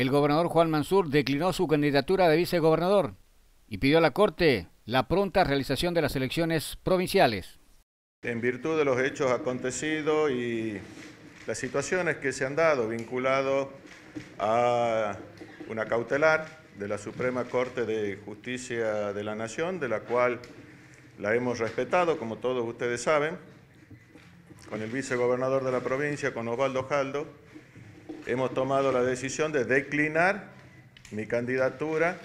el gobernador Juan Mansur declinó su candidatura de vicegobernador y pidió a la Corte la pronta realización de las elecciones provinciales. En virtud de los hechos acontecidos y las situaciones que se han dado vinculado a una cautelar de la Suprema Corte de Justicia de la Nación, de la cual la hemos respetado, como todos ustedes saben, con el vicegobernador de la provincia, con Osvaldo Jaldo, hemos tomado la decisión de declinar mi candidatura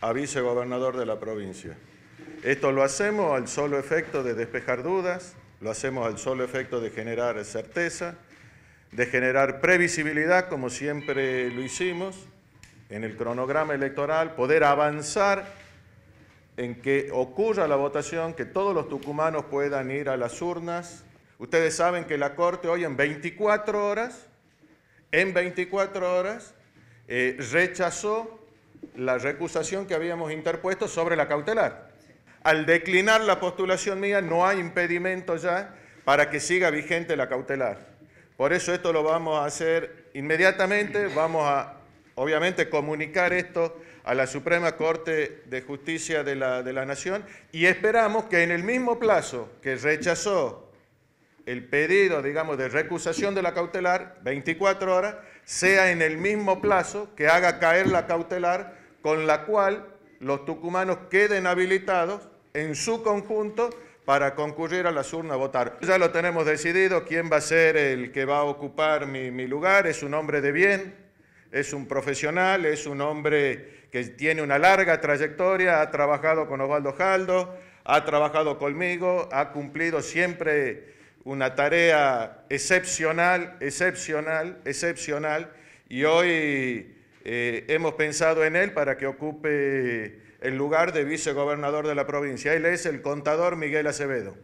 a vicegobernador de la provincia. Esto lo hacemos al solo efecto de despejar dudas, lo hacemos al solo efecto de generar certeza, de generar previsibilidad, como siempre lo hicimos, en el cronograma electoral, poder avanzar en que ocurra la votación, que todos los tucumanos puedan ir a las urnas. Ustedes saben que la Corte hoy en 24 horas en 24 horas eh, rechazó la recusación que habíamos interpuesto sobre la cautelar. Al declinar la postulación mía no hay impedimento ya para que siga vigente la cautelar. Por eso esto lo vamos a hacer inmediatamente, vamos a obviamente comunicar esto a la Suprema Corte de Justicia la, de la Nación y esperamos que en el mismo plazo que rechazó el pedido, digamos, de recusación de la cautelar, 24 horas, sea en el mismo plazo que haga caer la cautelar con la cual los tucumanos queden habilitados en su conjunto para concurrir a las urnas a votar. Ya lo tenemos decidido, quién va a ser el que va a ocupar mi, lugar, es un hombre de bien, es un profesional, es un hombre que tiene una larga trayectoria, ha trabajado con Osvaldo Jaldo, ha trabajado conmigo, ha cumplido siempre una tarea excepcional, excepcional, excepcional, y hoy eh, hemos pensado en él para que ocupe el lugar de vicegobernador de la provincia. Él es el contador Miguel Acevedo.